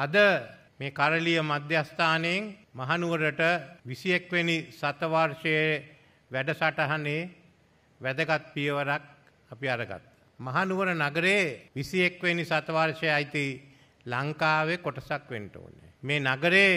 අද මේ කරලිය මධ්‍යස්ථානයෙන් මහනුවරට 21 වෙනි සතවර්ෂයේ වැඩසටහනේ වැදගත් පියවරක් අපි අරගත්තා. මහනුවර නගරයේ 21 වෙනි සතවර්ෂයේ අයිති ලංකාවේ කොටසක් වෙන්න ඕනේ. මේ නගරේ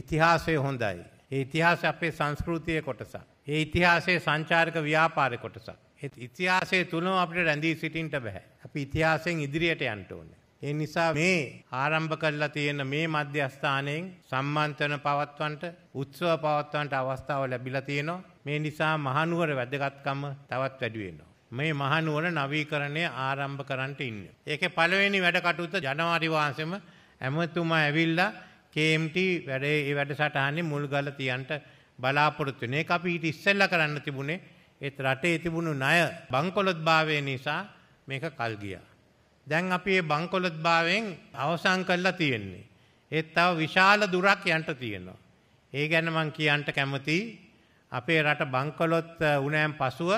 ඉතිහාසය හොඳයි. ඒ ඉතිහාසය අපේ සංස්කෘතියේ කොටසක්. ඒ ඉතිහාසයේ සංචාරක ව්‍යාපාරේ කොටසක්. ඒ ඉතිහාසයේ තුලම අපිට රැඳී සිටින්න බෑ. අපි ඉතිහාසයෙන් ඉදිරියට යන්න ඕනේ. ඒ නිසා මේ ආරම්භ කරලා තියෙන මේ මධ්‍යස්ථානයෙන් සම්මන්ත්‍රණ පවත්වන්නට උත්සව පවත්වන්නට අවස්ථාව ලැබිලා තියෙනවා. මේ නිසා මහනුවර වැදගත්කම තවත් වැඩි වෙනවා. මේ මහනුවර නවීකරණය ආරම්භ කරන්නට ඉන්නේ. ඒකේ පළවෙනි වැඩ කටයුතු ජනවාරි මාසෙම ඇමතුමා ඇවිල්ලා KMT වැඩේ ඒ වැඩසටහනේ මුල් ගල තියන්ට බලාපොරොත්තු වෙන. ඒක අපි ඊට ඉස්සෙල්ලා කරන්න තිබුණේ ඒත් රටේ තිබුණු ණය බංකොලොත් භාවය නිසා මේක කල් ගියා. දැන් අපි මේ බංකොලොත් භාවයෙන් අවසන් කරලා තියෙන්නේ. ඒත් තව විශාල දුරක් යන්න තියෙනවා. ඒ ගැන මම කියන්න කැමතියි. අපේ රට බංකොලොත් උණෑම් පසුව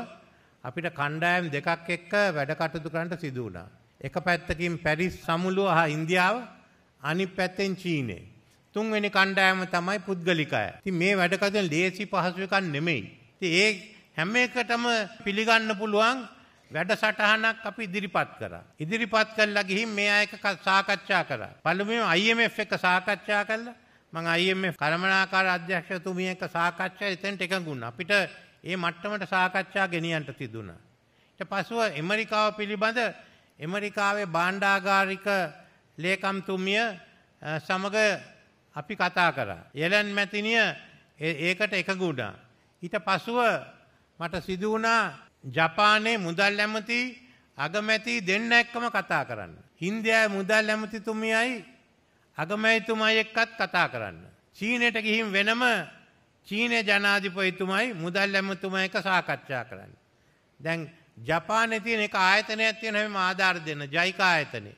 අපිට කණ්ඩායම් දෙකක් එක්ක වැඩ කටයුතු කරන්න සිදු වුණා. එක පැත්තකින් පැරිස් සමුළුව හා ඉන්දියාව අනිත් පැත්තෙන් චීනේ. තුන්වෙනි කණ්ඩායම තමයි පුද්ගලිකය. ඉතින් මේ වැඩ කටයුතු ලේසි පහසු එකක් නෙමෙයි. ඉතින් ඒ හැම එකටම පිළිගන්න පුළුවන් වැඩසටහනක් අපි ඉදිරිපත් කරා. ඉදිරිපත් කළා ගිහින් මේ අය එක්ක සාකච්ඡා කරා. පළමුවෙන් IMF එක සාකච්ඡා කළා. මම IMF කළමනාකාර අධ්‍යක්ෂතුමිය එක්ක සාකච්ඡා එතෙන්ට එකඟුණා. අපිට ඒ මට්ටමට සාකච්ඡා ගෙනියන්න තිබුණා. ඊට පස්ව ඇමරිකාව පිළිබඳ ඇමරිකාවේ බාණ්ඩාගාරික ලේකම්තුමිය සමග අපි කතා කරා. එලන් මැතිනිය ඒකට එකඟුණා. ඊට පසුව මට සිදුවනා ජපානයේ මුදල් ඇමති අගමැති දෙන්න එක්කම කතා කරන්න. හින්දයා මුදල් ඇමතිතුමියයි අගමැතිතුමයි එක්කත් කතා කරන්න. චීනයට ගිහින් වෙනම චීන ජනාධිපතිතුමයි මුදල් ඇමතුමා එක සාකච්ඡා කරන්න. දැන් ජපානයේ තියෙන එක ආයතනයක් තියෙන හැම ආධාර දෙන්න ජයිකා ආයතනේ.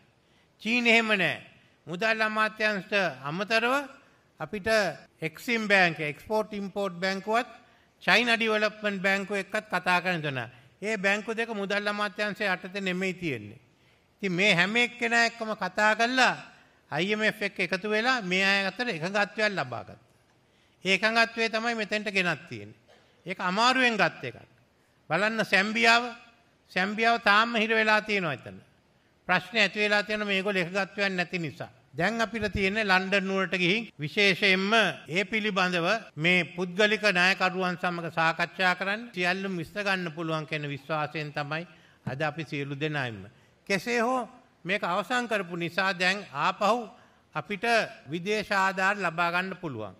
චීන එහෙම නෑ. මුදල් අමාත්‍යංශට අමතරව අපිට එක්සිම් බැංකුව එක්ස්පෝර්ට් ඉම්පෝර්ට් බැංකුවත් චයින ඩිවලප්මන් බැංකු එක්කත් කතා කරන තුන. ඒ බැංකු දෙක මුදල් අමාත්‍යන්සේ අටත නෙමෙයි තියෙන්නේ. ති මේ හැම එක්කෙන එක්කම කතා කල්ලා අයිMF එක් එකතු වෙලා මේ අය අතර එකගත්වයක් ලබාගත්. ඒකගත්වේ තමයි මෙතැන්ට ගෙනත් තියෙන. ඒක අමාරුවෙන් ගත්ත එකක්. බලන්න සැම්බියාව සැම්බියාව තාම හිර වෙලා තියෙනවා එතන. ප්‍රශ්න ඇති වෙලා තියෙන මේගොල්ලෝ එකගත්වයක් නැති නිසා. දැන් අපිට තියෙන්නේ ලන්ඩන් නුවරට ගිහින් විශේෂයෙන්ම ඒ පිළිබඳව මේ පුද්ගලික ණයකරුවන් සමග සාකච්ඡා කරන්න සියල්ලම විශ්ව ගන්න පුළුවන් කියන විශ්වාසයෙන් තමයි අද අපි සියලු දෙනාම කෙසේ හෝ මේක අවසන් කරපු නිසා දැන් ආපහු අපිට විදේශ ආධාර ලබා ගන්න පුළුවන්.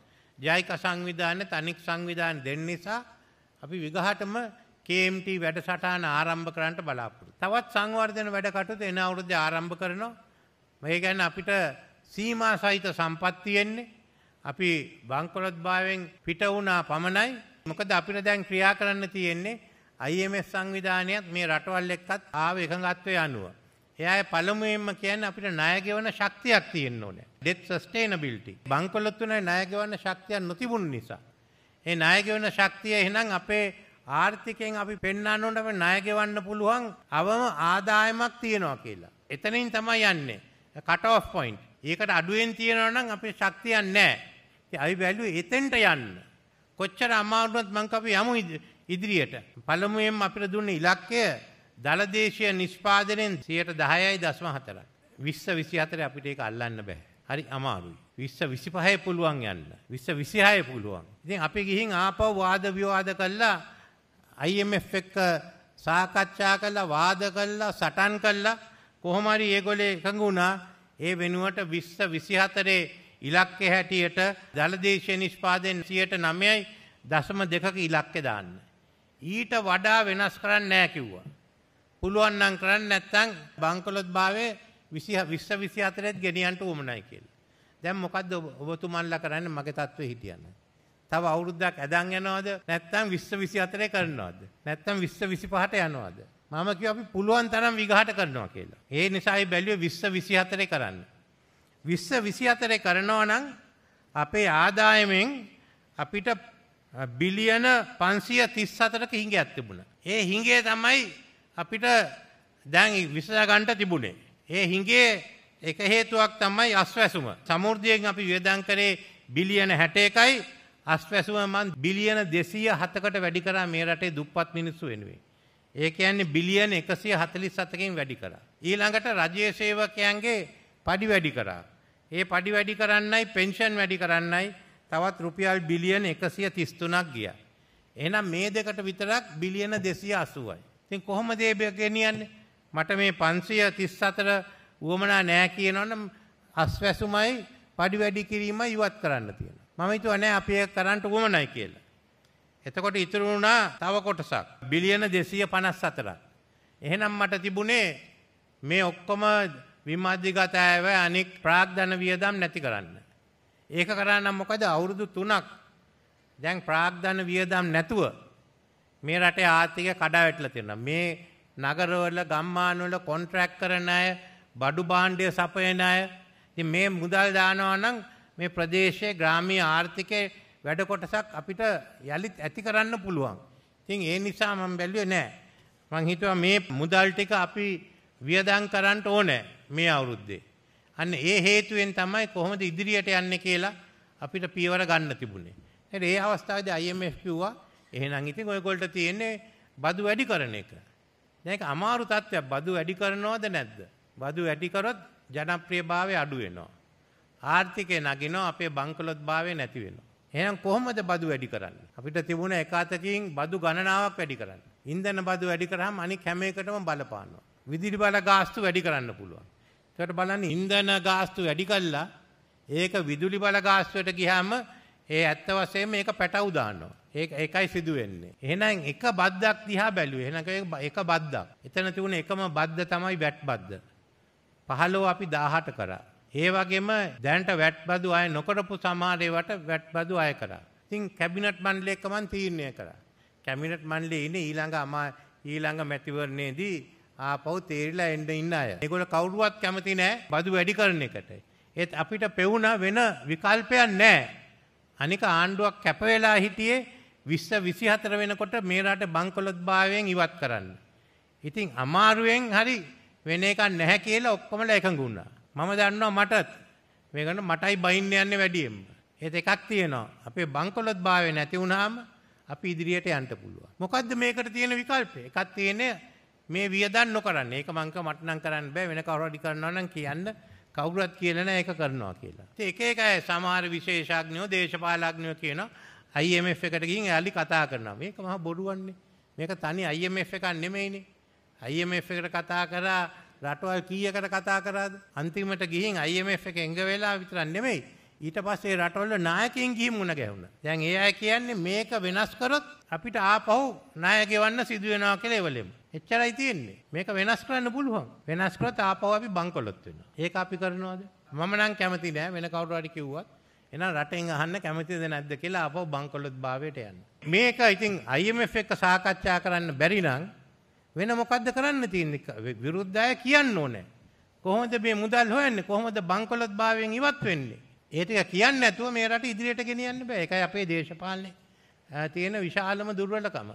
ජයික සංවිධානය තනික් සංවිධාන දෙන්න නිසා අපි විගහටම KMT වැඩසටහන ආරම්භ කරන්නට බලාපොරොත්තු. තවත් සංවර්ධන වැඩ කටයුතු එන අවුරුද්දේ ආරම්භ කරනවා. මේ ගැන අපිට සීමා සහිත සම්පත්තියෙන්නේ අපි බංකොලොත් භාවෙන් පිට වුණා පමණයි මොකද අපිට දැන් ක්‍රියා කරන්න තියෙන්නේ IMF සංවිධානයත් මේ රටවල් එක්කත් ආව එකඟත්වය අනුව. එයාය පළමුවෙන්ම කියන්නේ අපිට ණය ගෙවන ශක්තියක් තියෙන්න ඕනේ. debt sustainability. බංකොලොත් තුනේ ණය ගෙවන ශක්තියක් නොතිබුණු නිසා. ඒ ණය ගෙවන ශක්තිය එහෙනම් අපේ ආර්ථිකයෙන් අපි පෙන්වන්න ඕනේ ණය ගෙවන්න පුළුවන් අවම ආදායමක් තියෙනවා කියලා. එතනින් තමයි යන්නේ. කට ඔෆ් පොයින්ට්. ඒකට අඩුවෙන් තියෙනවා නම් අපේ ශක්තියක් නැහැ. ඉතින් අපි බැලුවේ එතෙන්ට යන්න. කොච්චර අමාරුවත් මං කපි යමු ඉදිරියට. පළමුවෙන් අපිට දුන්න ඉලක්කය දලදේශීය නිෂ්පාදනයෙන් 10.4යි. 20 24 අපිට ඒක අල්ලන්න බෑ. හරි අමාරුයි. විස්ස විසිපහය පුළුවන් යන්න. විස්ස විසිහය පුළුවන්. ඉතින් අපි ගිහින් ආපව වාද විවාද කල්ලා IMF එක්ක සාකච්ඡා කල්ලා වාද කල්ලා සටන් කල්ලා කොහොමරි ඒගොලේ එකඟ වුණා ඒ වෙනුවට විස්ස විසිහතරේ ඉලක්කෙ හැටියට දළදේශය නිෂ්පාදයෙන් සියයට නමයයි දසම දෙකක ඉලක්කෙ දාන්න. ඊට වඩා වෙනස් කරන්න නෑ කිව්වා. පුළුවන්නම් කරන්න නැත්තං බංකොලොත් භාවේ විස්ස විසි අතරෙත් ගෙනියන්ට උමනයි කෙල්. දැම් මොකක්ද ඔබතුමල්ල කරන්න මගේ තත්ව හිටියන්න. තව අවුරුද්දක් ඇදන් යනවාද නැත්තම් විශ්ව විසි අතරය කරනවාද. නැත්තම් විශ්ව විසි පහට යනවාද. මම කිව්වා අපි පුළුවන් තරම් විඝාට කරනවා කියලා. ඒ නිසා ඒ බැලුවේ 20 24 කරන්න. 20 24 කරනවා නම් අපේ ආදායමෙන් අපිට බිලියන 534ක හිඟයක් තිබුණා. ඒ හිඟේ තමයි අපිට දැන් විසඳ ගන්න තිබුණේ. ඒ හිඟේ එක හේතුවක් තමයි අස්වැසුම. සමෘද්ධියෙන් අපි වියදම් කරේ බිලියන 61යි අස්වැසුම මන් බිලියන 207කට වැඩි කරා මේ රටේ දුප්පත් මිනිස්සු වෙනුවෙන්. ඒ කියන්නේ බිලියන 147කින් වැඩි කරා. ඊළඟට රජයේ සේවකයන්ගේ පඩි වැඩි කරා. ඒ පඩි වැඩි කරන්නයි පෙන්ෂන් වැඩි කරන්නයි තවත් රුපියල් බිලියන 133ක් ගියා. එහෙනම් මේ දෙකට විතරක් බිලියන 280යි. ඉතින් කොහොමද මේ ගෙනියන්නේ? මට මේ 534 උවමනා නෑ කියනවනම් අස්වැසුමයි පඩි වැඩි කිරීම ඉවත් කරන්න තියෙනවා. මම හිතුවා නෑ අපි ඒක කරන්න උවමනයි කියලා. එතකොට ඉතුරු වුණා තව කොටසක් බිලියන 254ක්. එහෙනම් මට තිබුණේ මේ ඔක්කොම විමාධිගත අයව අනික් ප්‍රාග්ධන වියදම් නැති කරන්න. ඒක කරා නම් මොකද අවුරුදු 3ක් දැන් ප්‍රාග්ධන වියදම් නැතුව මේ රටේ ආර්ථිකය කඩාවැටලා තියෙනවා. මේ නගරවල ගම්මානවල කොන්ට්‍රැක්ට් කරන අය බඩු භාණ්ඩය සපයන අය ඉතින් මේ මුදල් දානවා නම් මේ ප්‍රදේශයේ ග්‍රාමීය ආර්ථිකය වැඩ කොටසක් අපිට යළිත් ඇති කරන්න පුළුවන්. ඉතින් ඒ නිසා මම බැලුවේ නෑ. මං හිතුවා මේ මුදල් ටික අපි වියදම් කරන්න ඕනේ මේ අවුරුද්දේ. අන්න ඒ හේතුවෙන් තමයි කොහොමද ඉදිරියට යන්නේ කියලා අපිට පියවර ගන්න තිබුණේ. ඒත් ඒ අවස්ථාවේදී IMF කිව්වා එහෙනම් ඉතින් ඔයගොල්ලන්ට තියෙන්නේ බදු වැඩි කරන එක. දැන් ඒක අමාරු තත්ත්වයක්. බදු වැඩි කරනවද නැද්ද? බදු වැඩි කරොත් ජනප්‍රියභාවය අඩු වෙනවා. ආර්ථිකය නගිනවා අපේ බංකොලොත්භාවය නැති වෙනවා. එහෙනම් කොහොමද බදු වැඩි කරන්නේ? අපිට තිබුණ එක අතකින් බදු ගණනාවක් වැඩි කරන්න. ඉන්ධන බදු වැඩි කරාම අනික හැම එකටම බලපානවා. විදුලි බල ගාස්තු වැඩි කරන්න පුළුවන්. ඒකට බලන්න ඉන්ධන ගාස්තු වැඩි කළා ඒක විදුලි බල ගාස්තුවට ගියාම ඒ ඇත්ත වශයෙන්ම මේක පැටවු දානවා. ඒක ඒකයි සිදු වෙන්නේ. එහෙනම් එක බද්දක් දිහා බැලුවේ. එහෙනම් එක බද්දක්. එතන තිබුණ එකම බද්ද තමයි වැට් බද්ද. 15 අපි 18 කරා. ඒ වගේම දැනට වැට්බදු අය නොකරපු සමහර ඒවට වැට්බදු අය කරා. ඉතින් කැබිනට් මණ්ඩලයක මම තීරණය කරා. කැබිනට් මණ්ඩලයේ ඉන්නේ ඊළඟ අමා ඊළඟ මැතිවරණයේදී ආපහු තේරිලා එන්න ඉන්න අය. ඒගොල්ල කවුරුවත් කැමති නැහැ බදු වැඩි කරන එකට. ඒත් අපිට පෙවුන වෙන විකල්පයක් නැහැ. අනික ආණ්ඩුවක් කැප වෙලා හිටියේ 20 24 වෙනකොට මේ රට බංකොලොත් භාවයෙන් ඉවත් කරන්න. ඉතින් අමාරුවෙන් හරි වෙන එකක් නැහැ කියලා ඔක්කොමලා එකඟ වුණා. මම දන්නවා මටත් මේකට මටයි බයින්න යන්නේ වැඩියෙන්ම. ඒත් එකක් තියෙනවා. අපේ බංකොලොත් භාවය නැති වුනහම අපි ඉදිරියට යන්න පුළුවන්. මොකද්ද මේකට තියෙන විකල්පය? එකක් තියෙන්නේ මේ වියදම් නොකරන්න. ඒක මං මට නම් කරන්න බෑ. වෙන කවුරු හරි කරනවා නම් කියන්න කවුරුත් කියලා නෑ ඒක කරනවා කියලා. ඉතින් එක එක අය සමහර විශේෂඥයෝ දේශපාලඥයෝ කියනවා IMF එකට ගිහින් එයාලි කතා කරනවා. මේක මහා බොරුවන්නේ. මේක තනි IMF එකක් නෙමෙයිනේ. IMF එකට කතා කරා රටවල් කීයකට කතා කරාද? අන්තිමට ගිහින් IMF එක එංග වෙලා විතරක් නෙමෙයි. ඊට පස්සේ රටවල නායකයින් ගිහින් මුණ ගැහුණා. දැන් ඒ අය කියන්නේ මේක වෙනස් කරොත් අපිට ආපහු ණය ගෙවන්න සිදු වෙනවා කියලා ඒවලෙම. එච්චරයි තියෙන්නේ. මේක වෙනස් කරන්න පුළුවන්. වෙනස් කරොත් ආපහු අපි බංකොලොත් වෙනවා. ඒක අපි කරනවද? මම නම් කැමති නෑ වෙන කවුරු හරි කිව්වත්. එහෙනම් රටෙන් අහන්න කැමතිද නැද්ද කියලා ආපහු බංකොලොත් භාවයට යන්න. මේක ඉතින් IMF එක්ක සාකච්ඡා කරන්න බැරි නම් වෙන මොකද්ද කරන්න තියෙන්නේ විරුද්ධ අය කියන්න ඕනේ කොහොමද මේ මුදල් හොයන්නේ කොහොමද බංකොලොත් භාවයෙන් ඉවත් වෙන්නේ ඒ ටික කියන්නේ නැතුව මේ රට ඉදිරියට ගෙනියන්න බෑ ඒකයි අපේ දේශපාලනේ තියෙන විශාලම දුර්වලකම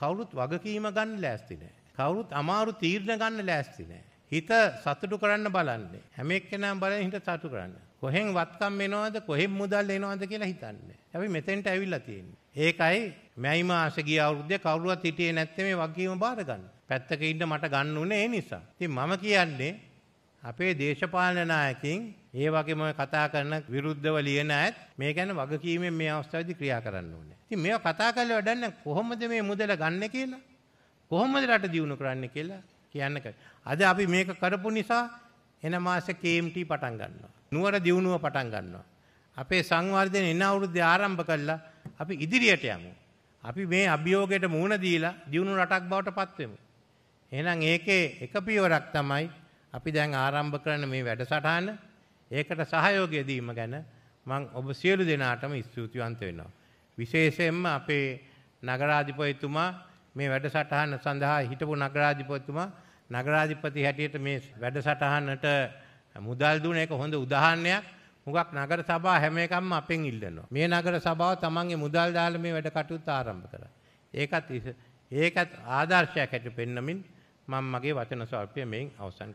කවුරුත් වගකීම ගන්න ලෑස්ති නෑ කවුරුත් අමාරු තීරණ ගන්න ලෑස්ති නෑ හිත සතුටු කරන්න බලන්නේ හැම එක්කෙනාම බලන හිත සතුටු කරන්න කොහෙන් වත්කම් එනවද කොහෙන් මුදල් එනවද කියලා හිතන්නේ. අපි මෙතෙන්ට ඇවිල්ලා තියෙන්නේ. ඒකයි මැයි මාසේ ගිය අවුරුද්දේ කවුරුවත් හිටියේ නැත්තේ මේ වගකීම බාර ගන්න. පැත්තක ඉන්න මට ගන්න උනේ ඒ නිසා. ඉතින් මම කියන්නේ අපේ දේශපාලන නායකින් ඒ වගේම කතා කරන විරුද්ධව ලියන අයත් මේ ගැන වගකීමෙන් මේ අවස්ථාවේදී ක්‍රියා කරන්න ඕනේ. ඉතින් මේවා කතා කරලා වැඩක් නැහැ. කොහොමද මේ මුදල ගන්න කියලා? කොහොමද රට දියුණු කරන්න කියලා කියන්න අද අපි මේක කරපු නිසා එන මාසේ KMT පටන් ගන්නවා. නුවර දියුණුව පටන් ගන්නවා. අපේ සංවර්ධන එන අවුරුද්දේ ආරම්භ කළා අපි ඉදිරියට යමු. අපි මේ අභියෝගයට මුහුණ දීලා දියුණු රටක් බවට පත් වෙමු. එහෙනම් ඒකේ එක පියවරක් තමයි අපි දැන් ආරම්භ කරන මේ වැඩසටහන. ඒකට සහයෝගය දීම ගැන මම ඔබ සියලු දෙනාටම ස්තුතිවන්ත වෙනවා. විශේෂයෙන්ම අපේ නගරාධිපතිතුමා මේ වැඩසටහන සඳහා හිටපු නගරාධිපතිතුමා නගරාධිපති හැටියට මේ වැඩසටහනට මුදල් දුන එක හොඳ උදාහරණයක්. මුගක් නගර සභා හැම එකක්ම අපෙන් ඉල්ලනවා. මේ නගර සභාව තමන්ගේ මුදල් දාලා මේ වැඩ කටයුතු ආරම්භ කරා. ඒකත් ඒකත් ආදර්ශයක් හැටියට පෙන්නමින් මම මගේ වචන ස්වල්පය මෙයින් අවසන්